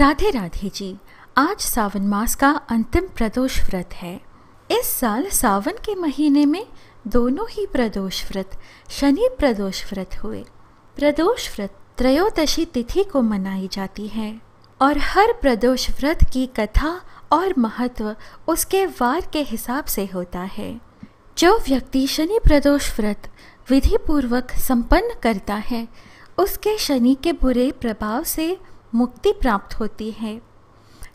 राधे राधे जी आज सावन मास का अंतिम प्रदोष व्रत है इस साल सावन के महीने में दोनों ही प्रदोष व्रत शनि प्रदोष व्रत हुए प्रदोष व्रत त्रयोदशी तिथि को मनाई जाती है और हर प्रदोष व्रत की कथा और महत्व उसके वार के हिसाब से होता है जो व्यक्ति शनि प्रदोष व्रत विधि पूर्वक संपन्न करता है उसके शनि के बुरे प्रभाव से मुक्ति प्राप्त होती है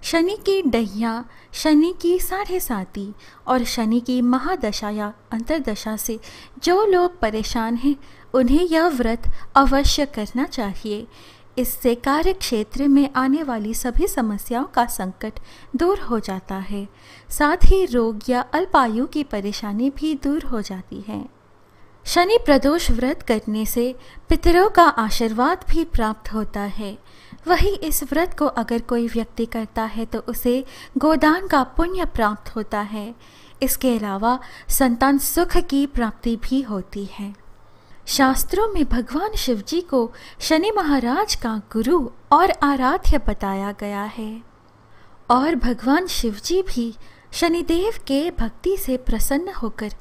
शनि की डहिया शनि की साढ़े साती और शनि की महादशा या अंतरदशा से जो लोग परेशान हैं उन्हें यह व्रत अवश्य करना चाहिए इससे कार्य क्षेत्र में आने वाली सभी समस्याओं का संकट दूर हो जाता है साथ ही रोग या अल्पायु की परेशानी भी दूर हो जाती है शनि प्रदोष व्रत करने से पितरों का आशीर्वाद भी प्राप्त होता है वही इस व्रत को अगर कोई व्यक्ति करता है तो उसे गोदान का पुण्य प्राप्त होता है इसके अलावा संतान सुख की प्राप्ति भी होती है शास्त्रों में भगवान शिव जी को शनि महाराज का गुरु और आराध्य बताया गया है और भगवान शिव जी भी शनिदेव के भक्ति से प्रसन्न होकर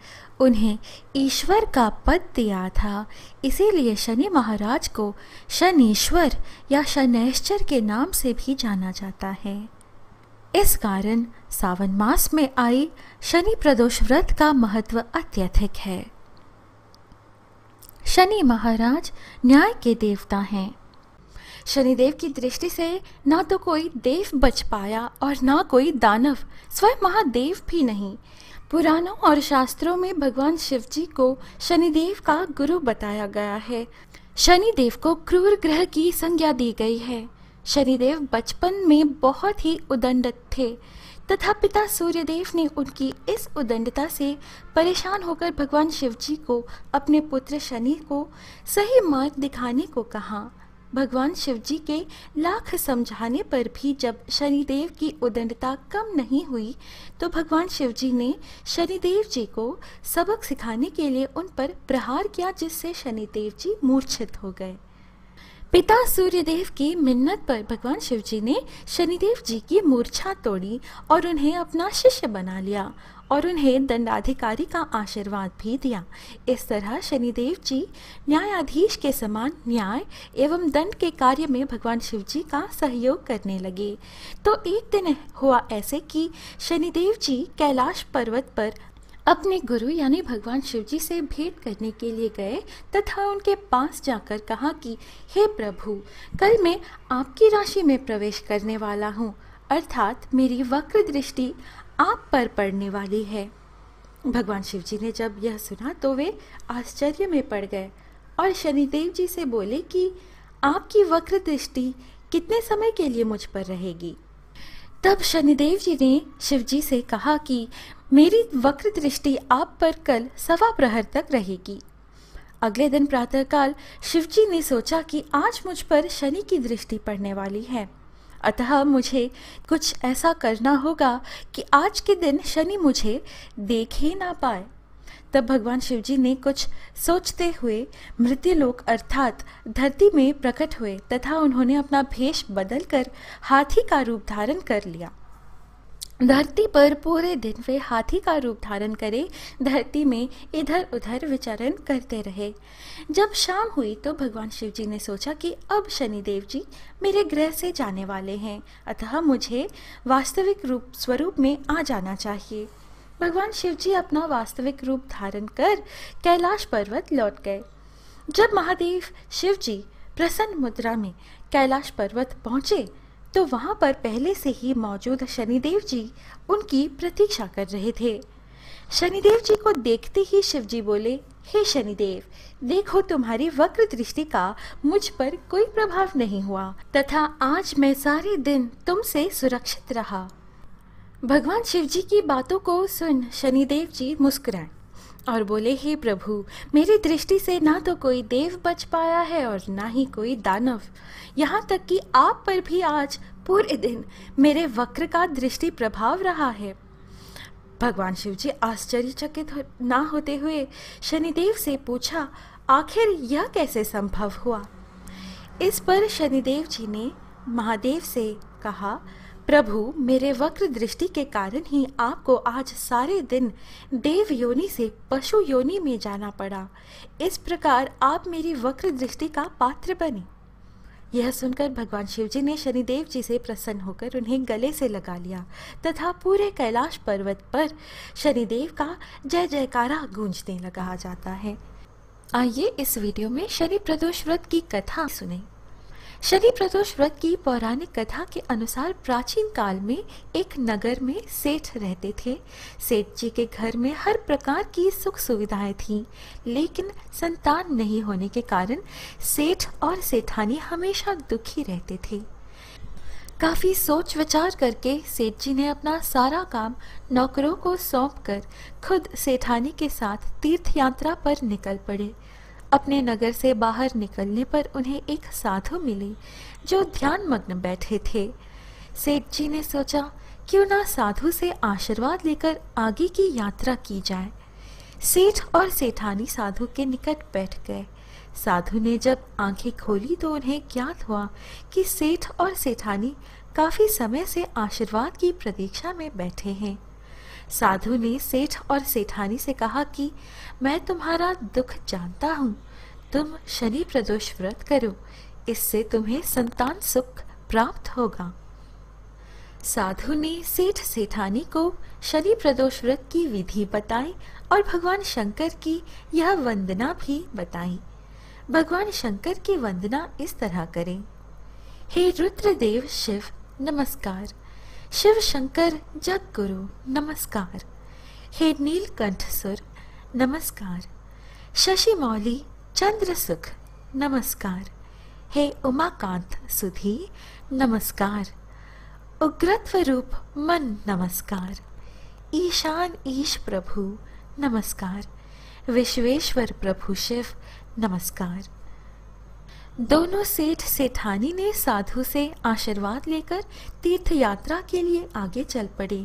उन्हें ईश्वर का पद दिया था इसीलिए शनि महाराज को शनीश्वर या शनैश्चर के नाम से भी जाना जाता है इस कारण सावन मास में आई शनि प्रदोष व्रत का महत्व अत्यधिक है शनि महाराज न्याय के देवता हैं शनिदेव की दृष्टि से ना तो कोई देव बच पाया और ना कोई दानव स्वयं महादेव भी नहीं पुराणों और शास्त्रों में भगवान शिव जी को शनिदेव का गुरु बताया गया है शनिदेव को क्रूर ग्रह की संज्ञा दी गई है शनिदेव बचपन में बहुत ही उदंड थे तथा पिता सूर्यदेव ने उनकी इस उदंडता से परेशान होकर भगवान शिव जी को अपने पुत्र शनि को सही मार्ग दिखाने को कहा भगवान शिव जी के लाख समझाने पर भी जब शनिदेव की उदंडता कम नहीं हुई तो भगवान शिव जी ने शनिदेव जी को सबक सिखाने के लिए उन पर प्रहार किया जिससे शनिदेव जी मूर्छित हो गए पिता सूर्यदेव की मिन्नत पर भगवान शिव जी ने शनिदेव जी की मूर्छा तोड़ी और उन्हें अपना शिष्य बना लिया और उन्हें दंडाधिकारी का आशीर्वाद भी दिया इस तरह शनिदेव जी न्यायाधीश के समान न्याय एवं दंड के कार्य में भगवान शिव जी का सहयोग करने लगे तो एक दिन हुआ ऐसे कि शनिदेव जी कैलाश पर्वत पर अपने गुरु यानी भगवान शिव जी से भेंट करने के लिए गए तथा उनके पास जाकर कहा कि हे प्रभु कल मैं आपकी राशि में प्रवेश करने वाला हूँ अर्थात मेरी वक्र दृष्टि आप पर पड़ने वाली है भगवान शिव जी ने जब यह सुना तो वे आश्चर्य में पड़ गए और शनिदेव जी से बोले कि आपकी वक्र दृष्टि कितने समय के लिए मुझ पर रहेगी तब शनिदेव जी ने शिव जी से कहा कि मेरी वक्र दृष्टि आप पर कल सवा प्रहर तक रहेगी अगले दिन प्रातःकाल शिवजी ने सोचा कि आज मुझ पर शनि की दृष्टि पड़ने वाली है अतः मुझे कुछ ऐसा करना होगा कि आज के दिन शनि मुझे देख ही ना पाए तब भगवान शिव जी ने कुछ सोचते हुए मृत्युलोक अर्थात धरती में प्रकट हुए तथा उन्होंने अपना भेष बदलकर हाथी का रूप धारण कर लिया धरती पर पूरे दिन वे हाथी का रूप धारण करे धरती में इधर उधर विचरण करते रहे जब शाम हुई तो भगवान शिव जी ने सोचा कि अब शनिदेव जी मेरे ग्रह से जाने वाले हैं अतः मुझे वास्तविक रूप स्वरूप में आ जाना चाहिए भगवान शिव जी अपना वास्तविक रूप धारण कर कैलाश पर्वत लौट गए जब महादेव शिव जी प्रसन्न मुद्रा में कैलाश पर्वत पहुँचे तो वहाँ पर पहले से ही मौजूद शनिदेव जी उनकी प्रतीक्षा कर रहे थे शनिदेव जी को देखते ही शिव जी बोले हे शनिदेव देखो तुम्हारी वक्र दृष्टि का मुझ पर कोई प्रभाव नहीं हुआ तथा आज मैं सारे दिन तुमसे सुरक्षित रहा भगवान शिव जी की बातों को सुन शनिदेव जी मुस्कुराए और बोले हे प्रभु मेरी दृष्टि से ना तो कोई देव बच पाया है और ना ही कोई दानव यहाँ तक कि आप पर भी आज पूरे दिन मेरे वक्र का दृष्टि प्रभाव रहा है भगवान शिव जी आश्चर्यचकित हो, ना होते हुए शनिदेव से पूछा आखिर यह कैसे संभव हुआ इस पर शनिदेव जी ने महादेव से कहा प्रभु मेरे वक्र दृष्टि के कारण ही आपको आज सारे दिन देव योनि से पशु योनि में जाना पड़ा इस प्रकार आप मेरी वक्र दृष्टि का पात्र बने यह सुनकर भगवान शिवजी ने शनिदेव जी से प्रसन्न होकर उन्हें गले से लगा लिया तथा पूरे कैलाश पर्वत पर शनिदेव का जय जयकारा गूंजने लगा जाता है आइए इस वीडियो में शनि प्रदोष व्रत की कथा सुने शनि प्रदोष व्रत की पौराणिक कथा के अनुसार प्राचीन काल में एक नगर में सेठ रहते थे सेठ जी के घर में हर प्रकार की सुख सुविधाएं थीं लेकिन संतान नहीं होने के कारण सेठ और सेठानी हमेशा दुखी रहते थे काफ़ी सोच विचार करके सेठ जी ने अपना सारा काम नौकरों को सौंप कर खुद सेठानी के साथ तीर्थ यात्रा पर निकल पड़े अपने नगर से बाहर निकलने पर उन्हें एक साधु मिले जो ध्यान मग्न बैठे थे सेठ जी ने सोचा क्यों ना साधु से आशीर्वाद लेकर आगे की यात्रा की जाए सेठ और सेठानी साधु के निकट बैठ गए साधु ने जब आंखें खोली तो उन्हें ज्ञात हुआ कि सेठ और सेठानी काफ़ी समय से आशीर्वाद की प्रतीक्षा में बैठे हैं साधु ने सेठ और सेठानी से कहा कि मैं तुम्हारा दुख जानता हूँ तुम शनि प्रदोष व्रत करो इससे तुम्हें संतान सुख प्राप्त होगा साधु ने सेठ सेठानी को शनि प्रदोष व्रत की विधि बताई और भगवान शंकर की यह वंदना भी बताई भगवान शंकर की वंदना इस तरह करें हे रुद्रदेव शिव नमस्कार शिव शंकर जग गुरु नमस्कार हे नीलकंठ सुर नमस्कार शशि मौली चंद्र सुख नमस्कार हे उमाकांत सुधी नमस्कार उग्रत्व रूप मन नमस्कार ईशान ईश प्रभु नमस्कार विश्वेश्वर प्रभु शिव नमस्कार दोनों सेठ सेठानी ने साधु से आशीर्वाद लेकर तीर्थ यात्रा के लिए आगे चल पड़े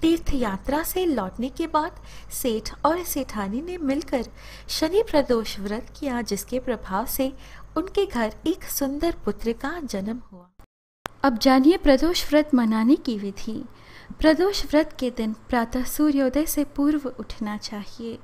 तीर्थ यात्रा से लौटने के बाद सेठ और सेठानी ने मिलकर शनि प्रदोष व्रत किया जिसके प्रभाव से उनके घर एक सुंदर पुत्र का जन्म हुआ अब जानिए प्रदोष व्रत मनाने की विधि प्रदोष व्रत के दिन प्रातः सूर्योदय से पूर्व उठना चाहिए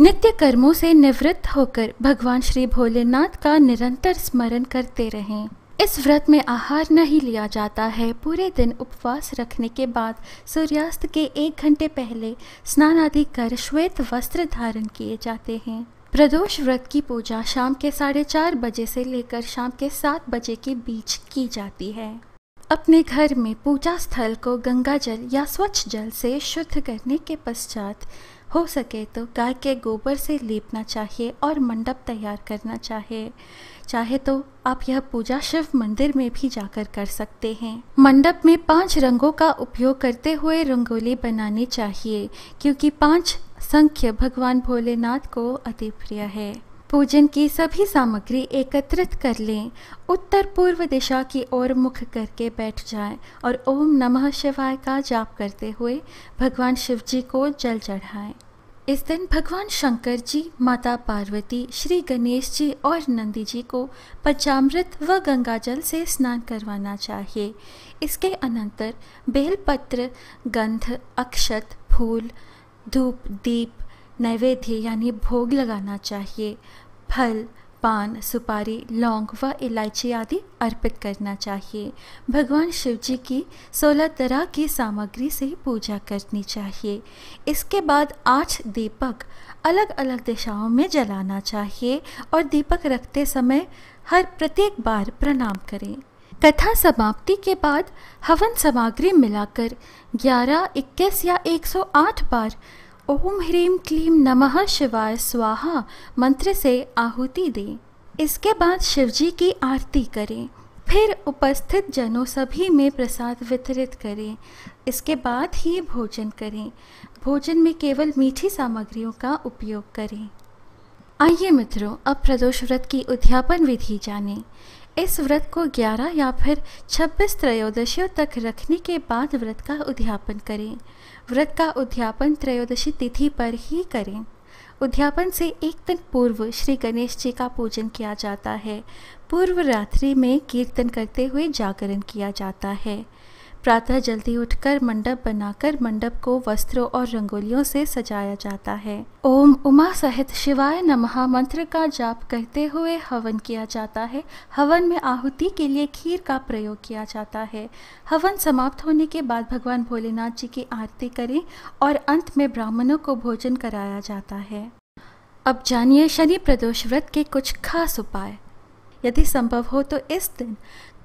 नित्य कर्मों से निवृत्त होकर भगवान श्री भोलेनाथ का निरंतर स्मरण करते रहें इस व्रत में आहार नहीं लिया जाता है पूरे दिन उपवास रखने के बाद सूर्यास्त के एक घंटे पहले स्नान आदि कर श्वेत वस्त्र धारण किए जाते हैं प्रदोष व्रत की पूजा शाम के साढ़े चार बजे से लेकर शाम के सात बजे के बीच की जाती है अपने घर में पूजा स्थल को गंगा जल या स्वच्छ जल से शुद्ध करने के पश्चात हो सके तो गाय के गोबर से लीपना चाहिए और मंडप तैयार करना चाहिए चाहे तो आप यह पूजा शिव मंदिर में भी जाकर कर सकते हैं मंडप में पांच रंगों का उपयोग करते हुए रंगोली बनानी चाहिए क्योंकि पांच संख्या भगवान भोलेनाथ को अति प्रिय है पूजन की सभी सामग्री एकत्रित कर लें उत्तर पूर्व दिशा की ओर मुख करके बैठ जाएं और ओम नमः शिवाय का जाप करते हुए भगवान शिव जी को जल चढ़ाएं। इस दिन भगवान शंकर जी माता पार्वती श्री गणेश जी और नंदी जी को पंचामृत व गंगा जल से स्नान करवाना चाहिए इसके अनंतर बेलपत्र गंध अक्षत फूल धूप दीप नैवेद्य यानी भोग लगाना चाहिए फल पान सुपारी लौंग व इलायची आदि अर्पित करना चाहिए भगवान शिव जी की सोलह तरह की सामग्री से पूजा करनी चाहिए इसके बाद आठ दीपक अलग अलग दिशाओं में जलाना चाहिए और दीपक रखते समय हर प्रत्येक बार प्रणाम करें कथा समाप्ति के बाद हवन सामग्री मिलाकर 11, 21 या 108 बार ओम ह्रीम क्लीम नमः शिवाय स्वाहा मंत्र से आहुति दें इसके बाद शिवजी की आरती करें फिर उपस्थित जनों सभी में प्रसाद वितरित करें इसके बाद ही भोजन करें भोजन में केवल मीठी सामग्रियों का उपयोग करें आइए मित्रों अब प्रदोष व्रत की उद्यापन विधि जानें इस व्रत को 11 या फिर 26 त्रयोदशियों तक रखने के बाद व्रत का उद्यापन करें व्रत का उद्यापन त्रयोदशी तिथि पर ही करें उद्यापन से एक दिन पूर्व श्री गणेश जी का पूजन किया जाता है पूर्व रात्रि में कीर्तन करते हुए जागरण किया जाता है प्रातः जल्दी उठकर मंडप बनाकर मंडप को वस्त्रों और रंगोलियों से सजाया जाता है ओम उमा सहित शिवाय नमः मंत्र का जाप करते हुए हवन किया जाता है हवन में आहुति के लिए खीर का प्रयोग किया जाता है हवन समाप्त होने के बाद भगवान भोलेनाथ जी की आरती करें और अंत में ब्राह्मणों को भोजन कराया जाता है अब जानिए शनि प्रदोष व्रत के कुछ खास उपाय यदि संभव हो तो इस दिन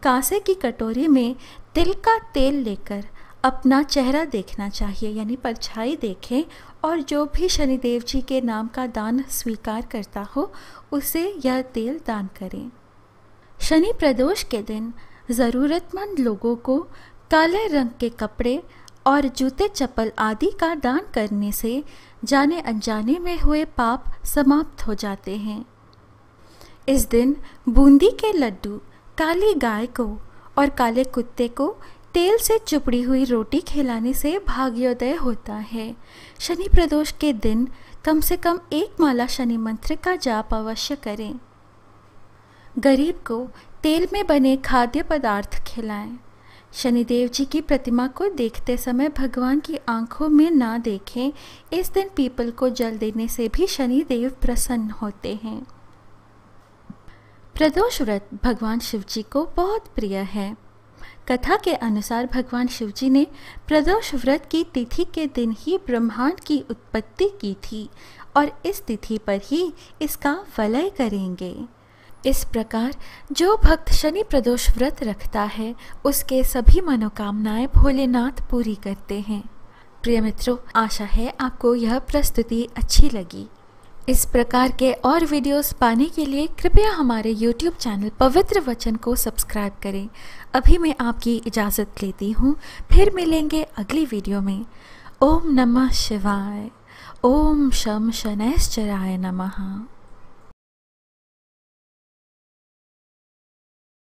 कांसे की कटोरी में तिल का तेल लेकर अपना चेहरा देखना चाहिए यानी परछाई देखें और जो भी शनिदेव जी के नाम का दान स्वीकार करता हो उसे यह तेल दान करें शनि प्रदोष के दिन ज़रूरतमंद लोगों को काले रंग के कपड़े और जूते चप्पल आदि का दान करने से जाने अनजाने में हुए पाप समाप्त हो जाते हैं इस दिन बूंदी के लड्डू काली गाय को और काले कुत्ते को तेल से चुपड़ी हुई रोटी खिलाने से भाग्योदय होता है शनि प्रदोष के दिन कम से कम एक माला शनि मंत्र का जाप अवश्य करें गरीब को तेल में बने खाद्य पदार्थ खिलाएं शनिदेव जी की प्रतिमा को देखते समय भगवान की आंखों में ना देखें इस दिन पीपल को जल देने से भी शनिदेव प्रसन्न होते हैं प्रदोष व्रत भगवान शिव जी को बहुत प्रिय है कथा के अनुसार भगवान शिव जी ने प्रदोष व्रत की तिथि के दिन ही ब्रह्मांड की उत्पत्ति की थी और इस तिथि पर ही इसका वलय करेंगे इस प्रकार जो भक्त शनि प्रदोष व्रत रखता है उसके सभी मनोकामनाएं भोलेनाथ पूरी करते हैं प्रिय मित्रों आशा है आपको यह प्रस्तुति अच्छी लगी इस प्रकार के और वीडियोस पाने के लिए कृपया हमारे YouTube चैनल पवित्र वचन को सब्सक्राइब करें अभी मैं आपकी इजाज़त लेती हूँ फिर मिलेंगे अगली वीडियो में ओम नमः शिवाय ओम शम शनैश्चराय नमः